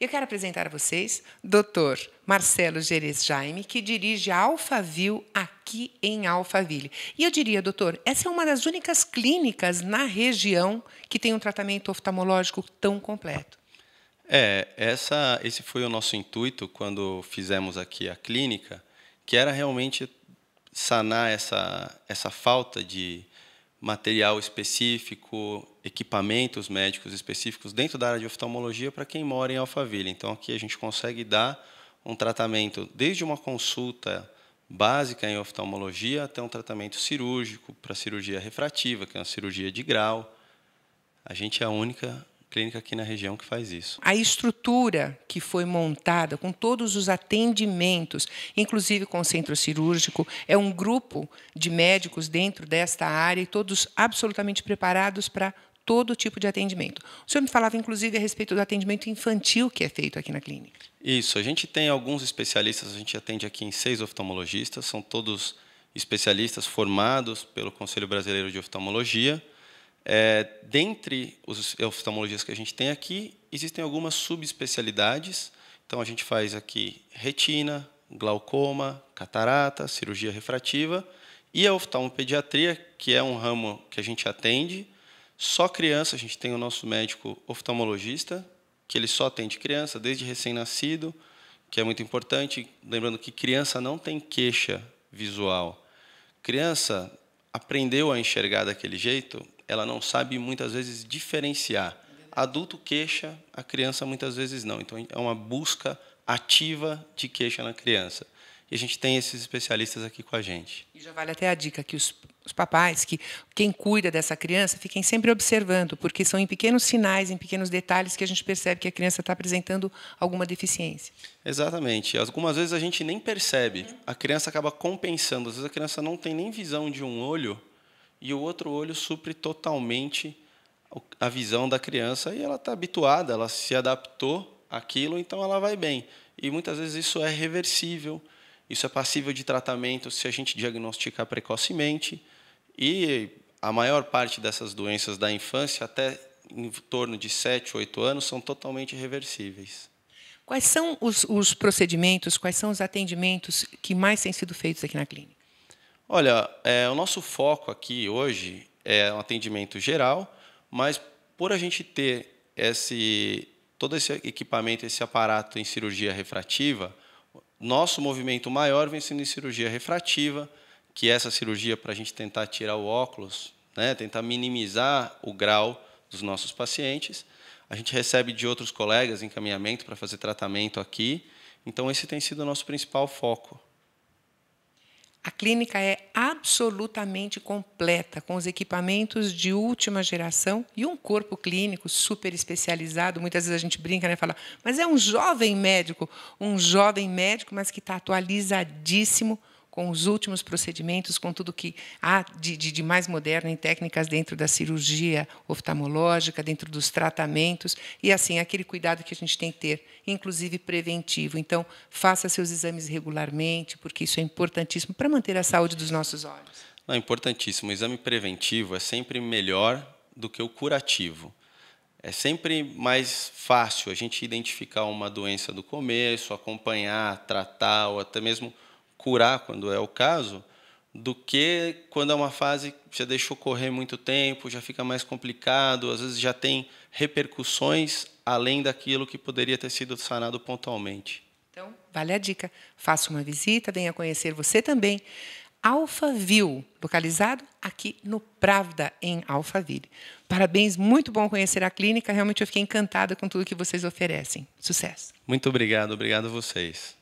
Eu quero apresentar a vocês Dr. Marcelo Geres Jaime, que dirige a Alphaville aqui em Alphaville. E eu diria, doutor, essa é uma das únicas clínicas na região que tem um tratamento oftalmológico tão completo. É, essa, esse foi o nosso intuito quando fizemos aqui a clínica, que era realmente sanar essa, essa falta de, material específico, equipamentos médicos específicos dentro da área de oftalmologia para quem mora em Alphaville. Então aqui a gente consegue dar um tratamento desde uma consulta básica em oftalmologia até um tratamento cirúrgico para cirurgia refrativa, que é uma cirurgia de grau. A gente é a única clínica aqui na região que faz isso. A estrutura que foi montada com todos os atendimentos, inclusive com o centro cirúrgico, é um grupo de médicos dentro desta área e todos absolutamente preparados para todo tipo de atendimento. O senhor me falava, inclusive, a respeito do atendimento infantil que é feito aqui na clínica. Isso, a gente tem alguns especialistas, a gente atende aqui em seis oftalmologistas, são todos especialistas formados pelo Conselho Brasileiro de Oftalmologia, é, dentre os oftalmologistas que a gente tem aqui, existem algumas subespecialidades. Então, a gente faz aqui retina, glaucoma, catarata, cirurgia refrativa e a oftalmopediatria, que é um ramo que a gente atende. Só criança, a gente tem o nosso médico oftalmologista, que ele só atende criança, desde recém-nascido, que é muito importante. Lembrando que criança não tem queixa visual. Criança aprendeu a enxergar daquele jeito, ela não sabe muitas vezes diferenciar. Adulto queixa, a criança muitas vezes não. Então é uma busca ativa de queixa na criança. E a gente tem esses especialistas aqui com a gente. E já vale até a dica que os, os papais, que quem cuida dessa criança, fiquem sempre observando, porque são em pequenos sinais, em pequenos detalhes que a gente percebe que a criança está apresentando alguma deficiência. Exatamente. Algumas vezes a gente nem percebe. A criança acaba compensando. Às vezes a criança não tem nem visão de um olho e o outro olho supre totalmente a visão da criança e ela está habituada, ela se adaptou àquilo, então ela vai bem. E muitas vezes isso é reversível, isso é passível de tratamento se a gente diagnosticar precocemente. E a maior parte dessas doenças da infância, até em torno de 7, 8 anos, são totalmente reversíveis. Quais são os, os procedimentos, quais são os atendimentos que mais têm sido feitos aqui na clínica? Olha, é, o nosso foco aqui hoje é um atendimento geral, mas por a gente ter esse, todo esse equipamento, esse aparato em cirurgia refrativa, nosso movimento maior vem sendo em cirurgia refrativa, que é essa cirurgia para a gente tentar tirar o óculos, né, tentar minimizar o grau dos nossos pacientes. A gente recebe de outros colegas encaminhamento para fazer tratamento aqui, então esse tem sido o nosso principal foco. A clínica é absolutamente completa, com os equipamentos de última geração e um corpo clínico super especializado. Muitas vezes a gente brinca e né, fala, mas é um jovem médico, um jovem médico, mas que está atualizadíssimo com os últimos procedimentos, com tudo que há de, de, de, mais moderno em técnicas dentro da cirurgia oftalmológica, dentro dos tratamentos, e assim, aquele cuidado que a gente tem que ter, inclusive preventivo. Então, faça seus exames regularmente, porque isso é importantíssimo para manter a saúde dos nossos olhos. Não, é importantíssimo. O exame preventivo é sempre melhor do que o curativo. É sempre mais fácil a gente identificar uma doença do começo, acompanhar, tratar, ou até mesmo curar quando é o caso, do que quando é uma fase que já deixou correr muito tempo, já fica mais complicado, às vezes já tem repercussões além daquilo que poderia ter sido sanado pontualmente. Então, vale a dica. Faça uma visita, venha conhecer você também. Alphaville, localizado aqui no Pravda, em Alphaville. Parabéns, muito bom conhecer a clínica. Realmente eu fiquei encantada com tudo que vocês oferecem. Sucesso. Muito obrigado, obrigado a vocês.